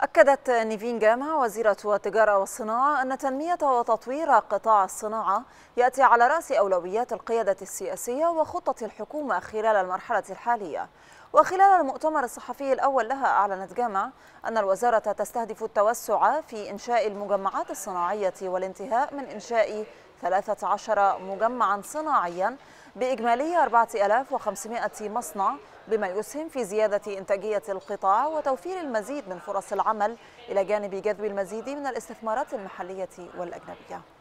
أكدت نيفين جامع وزيرة التجارة والصناعة أن تنمية وتطوير قطاع الصناعة يأتي على رأس أولويات القيادة السياسية وخطة الحكومة خلال المرحلة الحالية وخلال المؤتمر الصحفي الأول لها أعلنت جامع أن الوزارة تستهدف التوسع في إنشاء المجمعات الصناعية والانتهاء من إنشاء 13 مجمعا صناعيا بإجمالي 4500 مصنع بما يسهم في زيادة إنتاجية القطاع وتوفير المزيد من فرص العمل إلى جانب جذب المزيد من الاستثمارات المحلية والأجنبية